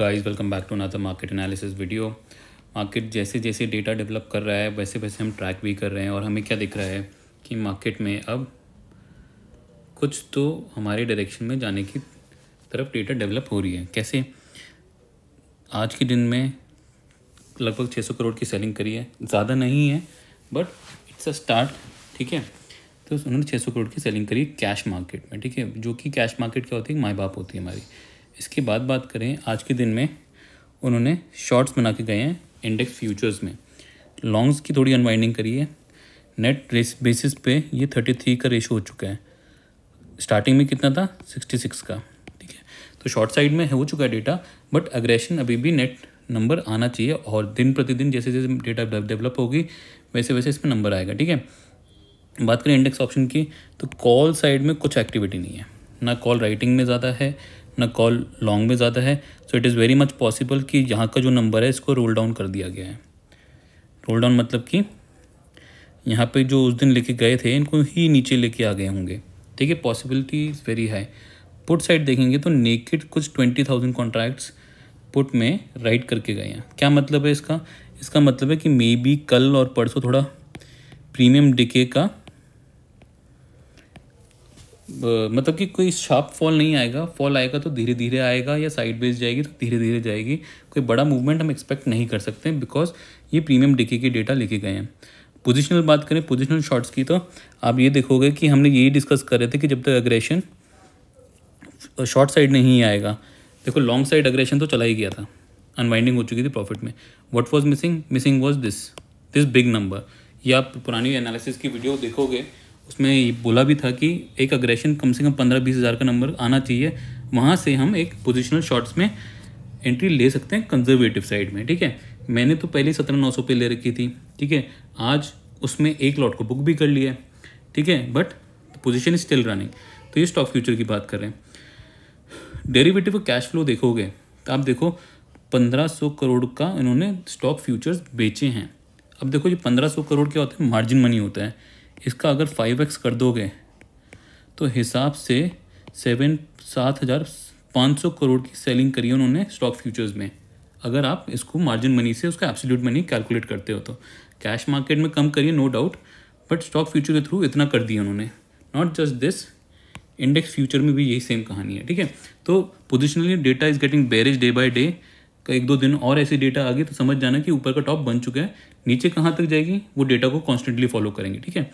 guys welcome back to another market analysis video market जैसे जैसे data develop कर रहा है वैसे वैसे हम ट्रैक भी कर रहे हैं और हमें क्या दिख रहा है कि मार्केट में अब कुछ तो हमारे डायरेक्शन में जाने की तरफ डेटा डेवलप हो रही है कैसे आज के दिन में लगभग छः सौ करोड़ की सेलिंग करी है ज़्यादा नहीं है बट इट्स अ स्टार्ट ठीक है तो उन्होंने छः सौ करोड़ की सेलिंग करी कैश मार्केट में ठीक है जो कि कैश मार्केट क्या होती है माए बाप होती है हमारी इसके बाद बात करें आज के दिन में उन्होंने शॉर्ट्स बना के गए हैं इंडेक्स फ्यूचर्स में लॉन्ग्स की थोड़ी अनवाइंडिंग करी है नेट रेस बेसिस पे ये थर्टी थ्री का रेशो हो चुका है स्टार्टिंग में कितना था सिक्सटी सिक्स का ठीक है तो शॉर्ट साइड में हो चुका है डेटा बट अग्रेशन अभी भी नेट नंबर आना चाहिए और दिन प्रतिदिन जैसे जैसे डेटा डेवलप होगी वैसे वैसे इसमें नंबर आएगा ठीक है बात करें इंडेक्स ऑप्शन की तो कॉल साइड में कुछ एक्टिविटी नहीं है ना कॉल राइटिंग में ज़्यादा है अपना कॉल लॉन्ग में ज़्यादा है so it is very much possible कि यहाँ का जो नंबर है इसको रोल डाउन कर दिया गया है रोल डाउन मतलब कि यहाँ पे जो उस दिन लेके गए थे इनको ही नीचे लेके आ गए होंगे ठीक है possibility is very high put side देखेंगे तो नेकेड कुछ ट्वेंटी थाउजेंड कॉन्ट्रैक्ट्स पुट में राइट करके गए हैं क्या मतलब है इसका इसका मतलब है कि मे बी कल और परसों थोड़ा प्रीमियम डिके का मतलब कि कोई शार्प फॉल नहीं आएगा फॉल आएगा तो धीरे धीरे आएगा या साइड बेस जाएगी तो धीरे धीरे जाएगी कोई बड़ा मूवमेंट हम एक्सपेक्ट नहीं कर सकते बिकॉज ये प्रीमियम डिके के डेटा लेके गए हैं पोजिशनल बात करें पोजिशनल शॉर्ट्स की तो आप ये देखोगे कि हमने यही डिस्कस कर रहे थे कि जब तक अग्रेशन शॉर्ट साइड नहीं आएगा देखो लॉन्ग साइड अग्रेशन तो चला ही गया था अनवाइंडिंग हो चुकी थी प्रॉफिट में what was missing missing was this this big number या आप पुरानी एनालिसिस की वीडियो देखोगे उसमें बोला भी था कि एक अग्रेशन कम से कम पंद्रह बीस हज़ार का नंबर आना चाहिए वहाँ से हम एक पोजिशनल शॉट्स में एंट्री ले सकते हैं कंजर्वेटिव साइड में ठीक है मैंने तो पहले सत्रह नौ सौ पे ले रखी थी ठीक है आज उसमें एक लॉट को बुक भी कर लिया ठीक है but position is still running तो ये स्टॉक फ्यूचर की बात कर रहे हैं डेरिवेटिव कैश फ्लो देखोगे तो आप देखो सौ करोड़ का इन्होंने स्टॉक फ्यूचर्स बेचे हैं अब देखो ये सौ करोड़ क्या होता है मार्जिन मनी होता है इसका अगर फाइव एक्स कर दोगे तो हिसाब से सेवन सात हज़ार पाँच सौ करोड़ की सेलिंग करी है उन्होंने स्टॉक फ्यूचर्स में अगर आप इसको मार्जिन मनी से उसका एब्सोल्यूट मनी कैलकुलेट करते हो तो कैश मार्केट में कम करिए no doubt but stock future के थ्रू इतना कर दिया उन्होंने not just this index future में भी यही सेम कहानी है ठीक है तो positionally data is getting bearish day by day एक दो दिन और ऐसी डेटा आ गई तो समझ जाना कि ऊपर का टॉप बन चुका है नीचे कहाँ तक जाएगी वो डेटा को कॉन्स्टेंटली फॉलो करेंगे ठीक है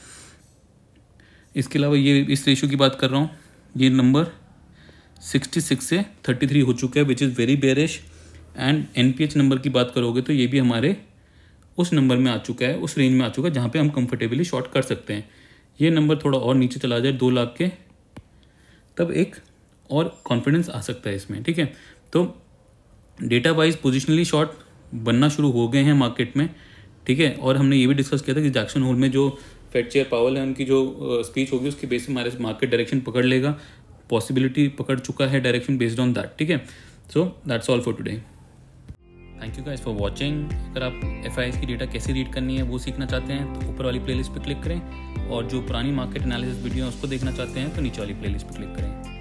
इसके अलावा ये इस रेशियो की बात कर रहा हूँ ये नंबर 66 से 33 हो चुका है which is very bearish and an number की बात करोगे तो ये भी हमारे उस नंबर में आ चुका है उस रेंज में आ चुका है जहाँ पर हम कंफर्टेबली शॉर्ट कर सकते हैं ये नंबर थोड़ा और नीचे चला जाए दो लाख के तब एक और कॉन्फिडेंस आ सकता है इसमें ठीक है तो डेटा वाइज पोजिशनली शॉर्ट बनना शुरू हो गए हैं मार्केट में ठीक है और हमने ये भी डिस्कस किया था कि जैक्सन होल में जो फेड चेयर पावल है उनकी जो स्पीच होगी उसके बेस हमारे मार्केट डायरेक्शन पकड़ लेगा पॉसिबिलिटी पकड़ चुका है डायरेक्शन बेस्ड ऑन दैट ठीक है so that's all for today thank you guys for watching अगर आप एफ की डेटा कैसे रीड करनी है वो सीखना चाहते हैं तो ऊपर वाली प्लेलिस्ट पर क्लिक करें और जो पुरानी मार्केट एनालिसिस वीडियो है उसको देखना चाहते हैं तो नीचे वाली प्लेलिस्ट पर क्लिक करें